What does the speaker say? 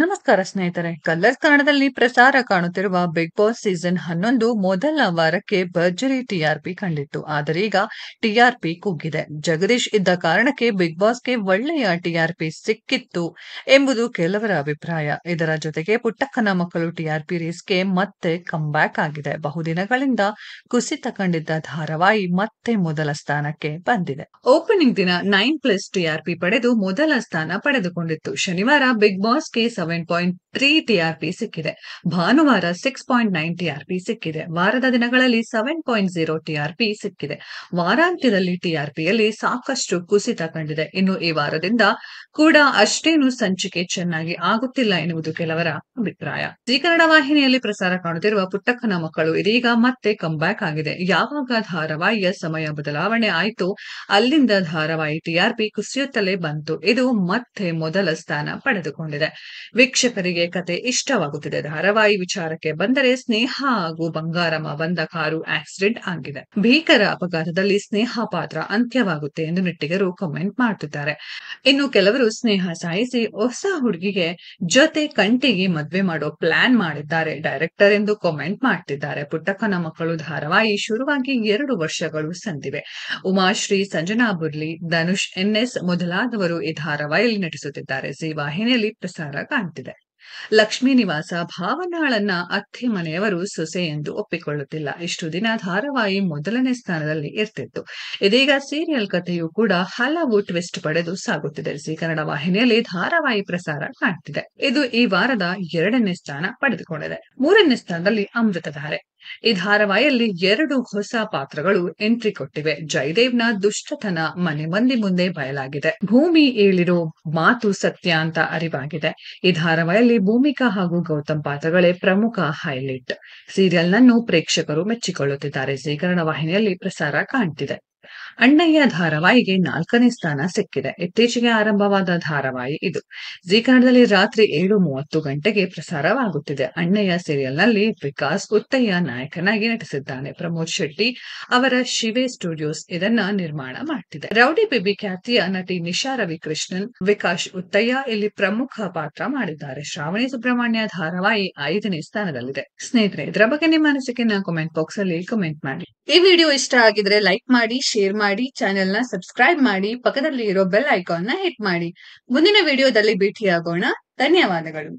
ನಮಸ್ಕಾರ ಸ್ನೇಹಿತರೆ ಕಲ್ಲರ್ಸ್ ಕನ್ನಡದಲ್ಲಿ ಪ್ರಸಾರ ಕಾಣುತ್ತಿರುವ ಬಿಗ್ ಬಾಸ್ ಸೀಸನ್ ಹನ್ನೊಂದು ಮೊದಲ ವಾರಕ್ಕೆ ಭರ್ಜರಿ ಟಿಆರ್ಪಿ ಕಂಡಿತ್ತು ಆದರೆ ಈಗ ಟಿಆರ್ಪಿ ಕುಗ್ಗಿದೆ ಜಗದೀಶ್ ಇದ್ದ ಕಾರಣಕ್ಕೆ ಬಿಗ್ ಬಾಸ್ಗೆ ಒಳ್ಳೆಯ ಟಿಆರ್ಪಿ ಸಿಕ್ಕಿತ್ತು ಎಂಬುದು ಕೆಲವರ ಅಭಿಪ್ರಾಯ ಇದರ ಜೊತೆಗೆ ಪುಟ್ಟಕ್ಕನ ಮಕ್ಕಳು ಟಿಆರ್ಪಿ ರೇಸ್ಗೆ ಮತ್ತೆ ಕಮ್ ಬ್ಯಾಕ್ ಆಗಿದೆ ಬಹುದಿನಗಳಿಂದ ಕುಸಿತ ಕಂಡಿದ್ದ ಧಾರಾವಾಹಿ ಮತ್ತೆ ಮೊದಲ ಸ್ಥಾನಕ್ಕೆ ಬಂದಿದೆ ಓಪನಿಂಗ್ ದಿನ ನೈನ್ ಪ್ಲಸ್ ಟಿಆರ್ಪಿ ಪಡೆದು ಮೊದಲ ಸ್ಥಾನ ಪಡೆದುಕೊಂಡಿತ್ತು ಶನಿವಾರ ಬಿಗ್ ಬಾಸ್ಗೆ ಸೆವೆನ್ ಪಾಯಿಂಟ್ ತ್ರೀ ಟಿಆರ್ಪಿ ಸಿಕ್ಕಿದೆ ಭಾನುವಾರ ಸಿಕ್ಸ್ ಪಾಯಿಂಟ್ ನೈನ್ ಟಿಆರ್ಪಿ ಸಿಕ್ಕಿದೆ ವಾರದ ದಿನಗಳಲ್ಲಿ ಸೆವೆನ್ ಪಾಯಿಂಟ್ ಜೀರೋ ಟಿಆರ್ಪಿ ಸಿಕ್ಕಿದೆ ವಾರಾಂತ್ಯದಲ್ಲಿ ಟಿಆರ್ಪಿಯಲ್ಲಿ ಸಾಕಷ್ಟು ಕುಸಿತ ಕಂಡಿದೆ ಇನ್ನು ಈ ವಾರದಿಂದ ಕೂಡ ಅಷ್ಟೇನು ಸಂಚಿಕೆ ಚೆನ್ನಾಗಿ ಆಗುತ್ತಿಲ್ಲ ಎನ್ನುವುದು ಕೆಲವರ ಅಭಿಪ್ರಾಯ ಜಿ ಕನ್ನಡ ವಾಹಿನಿಯಲ್ಲಿ ಪ್ರಸಾರ ಕಾಣುತ್ತಿರುವ ಪುಟ್ಟಕ್ಕನ ಮಕ್ಕಳು ಇದೀಗ ಮತ್ತೆ ಕಂಬ್ಯಾಕ್ ಆಗಿದೆ ಯಾವಾಗ ಧಾರಾವಾಹಿಯ ಸಮಯ ಬದಲಾವಣೆ ಆಯಿತು ಅಲ್ಲಿಂದ ಧಾರಾವಾಹಿ ಟಿಆರ್ಪಿ ಕುಸಿಯುತ್ತಲೇ ಬಂತು ಇದು ಮತ್ತೆ ಮೊದಲ ಸ್ಥಾನ ಪಡೆದುಕೊಂಡಿದೆ ವೀಕ್ಷಕರಿಗೆ ಕತೆ ಇಷ್ಟವಾಗುತ್ತಿದೆ ಧಾರಾವಾಹಿ ವಿಚಾರಕ್ಕೆ ಬಂದರೆ ಸ್ನೇಹ ಹಾಗೂ ಬಂಗಾರಮ್ಮ ಬಂದ ಕಾರು ಆಕ್ಸಿಡೆಂಟ್ ಆಗಿದೆ ಭೀಕರ ಅಪಘಾತದಲ್ಲಿ ಸ್ನೇಹ ಪಾತ್ರ ಅಂತ್ಯವಾಗುತ್ತೆ ಎಂದು ನೆಟ್ಟಿಗರು ಕಮೆಂಟ್ ಮಾಡುತ್ತಿದ್ದಾರೆ ಇನ್ನು ಕೆಲವರು ಸ್ನೇಹ ಸಾಯಿಸಿ ಹೊಸ ಹುಡುಗಿಗೆ ಜೊತೆ ಕಂಟಿಗೆ ಮದ್ವೆ ಮಾಡೋ ಪ್ಲಾನ್ ಮಾಡಿದ್ದಾರೆ ಡೈರೆಕ್ಟರ್ ಎಂದು ಕಮೆಂಟ್ ಮಾಡ್ತಿದ್ದಾರೆ ಪುಟ್ಟಕ್ಕನ ಮಕ್ಕಳು ಧಾರಾವಾಹಿ ಶುರುವಾಗಿ ಎರಡು ವರ್ಷಗಳು ಸಂದಿವೆ ಉಮಾಶ್ರೀ ಸಂಜನಾ ಬುರ್ಲಿ ಧನುಷ್ ಎನ್ಎಸ್ ಮೊದಲಾದವರು ಈ ಧಾರಾವಾಹಿಯಲ್ಲಿ ನಟಿಸುತ್ತಿದ್ದಾರೆ ಸಿ ವಾಹಿನಿಯಲ್ಲಿ ಪ್ರಸಾರ ಕಾಣ್ತಿದೆ ಲಕ್ಷ್ಮೀ ನಿವಾಸ ಭಾವನಾಳನ್ನ ಅತ್ತೆ ಮನೆಯವರು ಸೊಸೆ ಎಂದು ಒಪ್ಪಿಕೊಳ್ಳುತ್ತಿಲ್ಲ ಇಷ್ಟು ದಿನ ಧಾರಾವಾಹಿ ಮೊದಲನೇ ಸ್ಥಾನದಲ್ಲಿ ಇರ್ತಿತ್ತು ಇದೀಗ ಸೀರಿಯಲ್ ಕಥೆಯೂ ಕೂಡ ಹಲವು ಟ್ವಿಸ್ಟ್ ಪಡೆದು ಸಾಗುತ್ತಿದೆ ಸಿ ಕನ್ನಡ ವಾಹಿನಿಯಲ್ಲಿ ಧಾರಾವಾಹಿ ಪ್ರಸಾರ ಕಾಣ್ತಿದೆ ಇದು ಈ ವಾರದ ಎರಡನೇ ಸ್ಥಾನ ಪಡೆದುಕೊಂಡಿದೆ ಮೂರನೇ ಸ್ಥಾನದಲ್ಲಿ ಅಮೃತಧಾರೆ ಈ ಧಾರಾವಾಹಿಯಲ್ಲಿ ಎರಡು ಹೊಸ ಪಾತ್ರಗಳು ಎಂಟ್ರಿ ಕೊಟ್ಟಿವೆ ಜಯದೇವ್ನ ದುಷ್ಟತನ ಮನೆ ಮಂದಿ ಮುಂದೆ ಬಯಲಾಗಿದೆ ಭೂಮಿ ಹೇಳಿರೋ ಮಾತು ಸತ್ಯ ಅಂತ ಅರಿವಾಗಿದೆ ಈ ಧಾರಾವಾಹಿಯಲ್ಲಿ ಭೂಮಿಕಾ ಹಾಗೂ ಗೌತಮ್ ಪಾತ್ರಗಳೇ ಪ್ರಮುಖ ಹೈಲೈಟ್ ಸೀರಿಯಲ್ ನನ್ನು ಪ್ರೇಕ್ಷಕರು ಮೆಚ್ಚಿಕೊಳ್ಳುತ್ತಿದ್ದಾರೆ ಶ್ರೀಕರಣ ವಾಹಿನಿಯಲ್ಲಿ ಪ್ರಸಾರ ಕಾಣ್ತಿದೆ ಅಣ್ಣಯ್ಯ ಧಾರಾವಾಹಿಗೆ ನಾಲ್ಕನೇ ಸ್ಥಾನ ಸಿಕ್ಕಿದೆ ಇತ್ತೀಚೆಗೆ ಆರಂಭವಾದ ಧಾರಾವಾಹಿ ಇದು ಜೀಕರಣದಲ್ಲಿ ರಾತ್ರಿ ಏಳು ಮೂವತ್ತು ಗಂಟೆಗೆ ಪ್ರಸಾರವಾಗುತ್ತಿದೆ ಅಣ್ಣಯ್ಯ ಸೀರಿಯಲ್ನಲ್ಲಿ ವಿಕಾಸ್ ಉತ್ತಯ್ಯ ನಾಯಕನಾಗಿ ನಟಿಸಿದ್ದಾನೆ ಪ್ರಮೋದ್ ಶೆಟ್ಟಿ ಅವರ ಶಿವೆ ಸ್ಟುಡಿಯೋಸ್ ಇದನ್ನ ನಿರ್ಮಾಣ ಮಾಡ್ತಿದೆ ರೌಡಿ ಬಿಬಿ ಖ್ಯಾತಿಯ ನಟಿ ನಿಶಾ ರವಿಕೃಷ್ಣನ್ ವಿಕಾಸ್ ಉತ್ತಯ್ಯ ಇಲ್ಲಿ ಪ್ರಮುಖ ಪಾತ್ರ ಮಾಡಿದ್ದಾರೆ ಶ್ರಾವಣಿ ಸುಬ್ರಹ್ಮಣ್ಯ ಧಾರಾವಾಹಿ ಐದನೇ ಸ್ಥಾನದಲ್ಲಿದೆ ಸ್ನೇಹಿತರೆ ಇದರ ಬಗ್ಗೆ ನಿಮ್ಮ ಕಮೆಂಟ್ ಬಾಕ್ಸ್ ಅಲ್ಲಿ ಕಮೆಂಟ್ ಮಾಡಿ ಈ ವಿಡಿಯೋ ಇಷ್ಟ ಆಗಿದ್ರೆ ಲೈಕ್ ಮಾಡಿ ಶೇರ್ ಮಾಡಿ ಮಾಡಿ ಚಾನೆಲ್ ನ ಸಬ್ಸ್ಕ್ರೈಬ್ ಮಾಡಿ ಪಕ್ಕದಲ್ಲಿ ಇರೋ ಬೆಲ್ ಐಕಾನ್ ನ ಹಿಟ್ ಮಾಡಿ ಮುಂದಿನ ವಿಡಿಯೋದಲ್ಲಿ ಭೇಟಿಯಾಗೋಣ ಧನ್ಯವಾದಗಳು